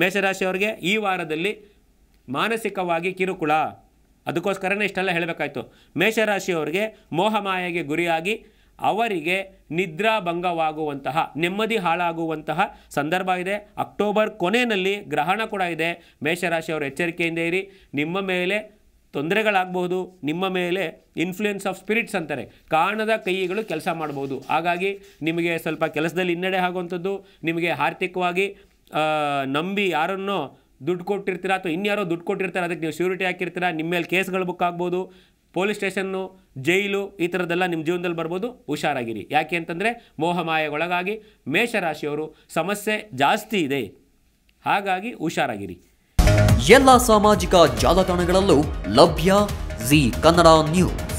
ಮೇಷರಾಶಿಯವ್ರಿಗೆ ಈ ವಾರದಲ್ಲಿ ಮಾನಸಿಕವಾಗಿ ಕಿರುಕುಳ ಅದಕ್ಕೋಸ್ಕರನೇ ಇಷ್ಟೆಲ್ಲ ಹೇಳಬೇಕಾಯ್ತು ಮೇಷರಾಶಿಯವರಿಗೆ ಮೋಹಮಾಯೆಗೆ ಗುರಿಯಾಗಿ ಅವರಿಗೆ ನಿದ್ರಾಭಂಗವಾಗುವಂತಹ ನೆಮ್ಮದಿ ಹಾಳಾಗುವಂತಹ ಸಂದರ್ಭ ಇದೆ ಅಕ್ಟೋಬರ್ ಕೊನೆಯಲ್ಲಿ ಗ್ರಹಣ ಕೂಡ ಇದೆ ಮೇಷರಾಶಿಯವರು ಎಚ್ಚರಿಕೆಯಿಂದ ಇರಿ ನಿಮ್ಮ ಮೇಲೆ ತೊಂದರೆಗಳಾಗ್ಬೋದು ನಿಮ್ಮ ಮೇಲೆ ಇನ್ಫ್ಲೂಯೆನ್ಸ್ ಆಫ್ ಸ್ಪಿರಿಟ್ಸ್ ಅಂತಾರೆ ಕಾಣದ ಕೈಗಳು ಕೆಲಸ ಮಾಡ್ಬೋದು ಹಾಗಾಗಿ ನಿಮಗೆ ಸ್ವಲ್ಪ ಕೆಲಸದಲ್ಲಿ ಹಿನ್ನಡೆ ಆಗುವಂಥದ್ದು ನಿಮಗೆ ಆರ್ಥಿಕವಾಗಿ ನಂಬಿ ಯಾರನ್ನೋ ದುಡ್ಡು ಕೊಟ್ಟಿರ್ತೀರಾ ಅಥವಾ ಇನ್ಯಾರೋ ದುಡ್ಡು ಕೊಟ್ಟಿರ್ತಾರೆ ಅದಕ್ಕೆ ನೀವು ಶ್ಯೂರಿಟಿ ಹಾಕಿರ್ತೀರ ನಿಮ್ಮ ಮೇಲೆ ಕೇಸ್ಗಳು ಬುಕ್ ಆಗ್ಬೋದು ಪೊಲೀಸ್ ಸ್ಟೇಷನ್ನು ಜೈಲು ಈ ಥರದ್ದೆಲ್ಲ ನಿಮ್ಮ ಜೀವನದಲ್ಲಿ ಬರ್ಬೋದು ಹುಷಾರಾಗಿರಿ ಯಾಕೆ ಅಂತಂದರೆ ಮೋಹಮಾಯಗೊಳಗಾಗಿ ಮೇಷರಾಶಿಯವರು ಸಮಸ್ಯೆ ಜಾಸ್ತಿ ಇದೆ ಹಾಗಾಗಿ ಹುಷಾರಾಗಿರಿ ಎಲ್ಲ ಸಾಮಾಜಿಕ ಜಾಲತಾಣಗಳಲ್ಲೂ ಲಭ್ಯ ಜಿ ಕನ್ನಡ ನ್ಯೂಸ್